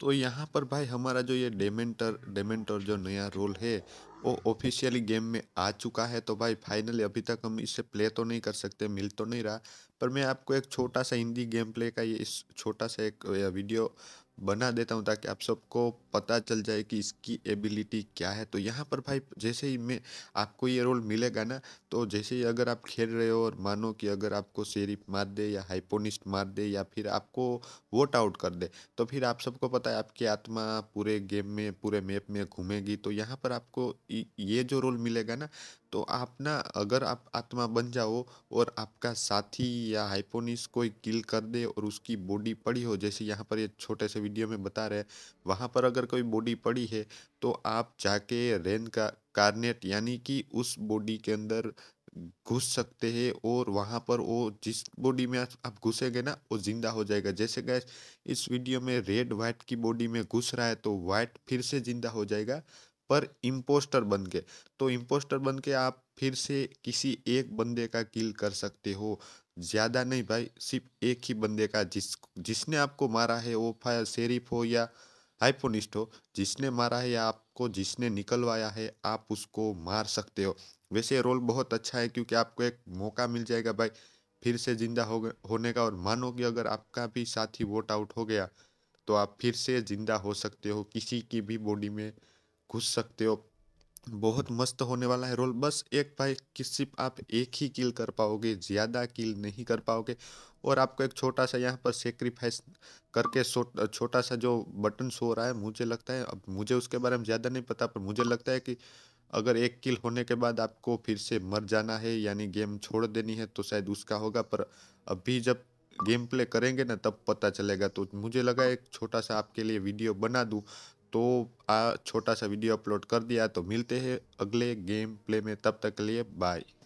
तो यहाँ पर भाई हमारा जो ये डेमेंटर डेमेंटर जो नया रोल है वो ऑफिशियली गेम में आ चुका है तो भाई फाइनली अभी तक हम इसे प्ले तो नहीं कर सकते मिल तो नहीं रहा पर मैं आपको एक छोटा सा हिंदी गेम प्ले का ये इस छोटा सा एक वीडियो बना देता हूँ ताकि आप सबको पता चल जाए कि इसकी एबिलिटी क्या है तो यहाँ पर भाई जैसे ही मैं आपको ये रोल मिलेगा ना तो जैसे ही अगर आप खेल रहे हो और मानो कि अगर आपको सेरिफ मार दे या हाइपोनिस्ट मार दे या फिर आपको वोट आउट कर दे तो फिर आप सबको पता है आपकी आत्मा पूरे गेम में पूरे मैप में घूमेगी तो यहाँ पर आपको ये जो रोल मिलेगा ना तो आप ना अगर आप आत्मा बन जाओ और आपका साथी या हाइपोनिस कोई किल कर दे और उसकी बॉडी पड़ी हो जैसे यहाँ पर ये छोटे से वीडियो में बता रहे हैं वहाँ पर अगर कोई बॉडी पड़ी है तो आप जाके रेन का कारनेट यानी कि उस बॉडी के अंदर घुस सकते हैं और वहाँ पर वो जिस बॉडी में आप घुसेंगे ना वो जिंदा हो जाएगा जैसे गैस इस वीडियो में रेड वाइट की बॉडी में घुस रहा है तो वाइट फिर से जिंदा हो जाएगा पर इम्पोस्टर बन के तो इम्पोस्टर बन के आप फिर से किसी एक बंदे का किल कर सकते हो ज़्यादा नहीं भाई सिर्फ एक ही बंदे का जिस जिसने आपको मारा है वो फायर शेरिफ हो या हाइपोनिस्ट हो जिसने मारा है या आपको जिसने निकलवाया है आप उसको मार सकते हो वैसे रोल बहुत अच्छा है क्योंकि आपको एक मौका मिल जाएगा भाई फिर से ज़िंदा हो होने का और मानो कि अगर आपका भी साथी वोट आउट हो गया तो आप फिर से ज़िंदा हो सकते हो किसी की भी बॉडी में घुस सकते हो बहुत मस्त होने वाला है रोल बस एक भाई कि सिर्फ आप एक ही किल कर पाओगे ज़्यादा किल नहीं कर पाओगे और आपको एक छोटा सा यहाँ पर सेक्रीफाइस करके छोटा सा जो बटन शो रहा है मुझे लगता है अब मुझे उसके बारे में ज़्यादा नहीं पता पर मुझे लगता है कि अगर एक किल होने के बाद आपको फिर से मर जाना है यानी गेम छोड़ देनी है तो शायद उसका होगा पर अभी जब गेम प्ले करेंगे ना तब पता चलेगा तो मुझे लगा एक छोटा सा आपके लिए वीडियो बना दूँ तो आ छोटा सा वीडियो अपलोड कर दिया तो मिलते हैं अगले गेम प्ले में तब तक के लिए बाय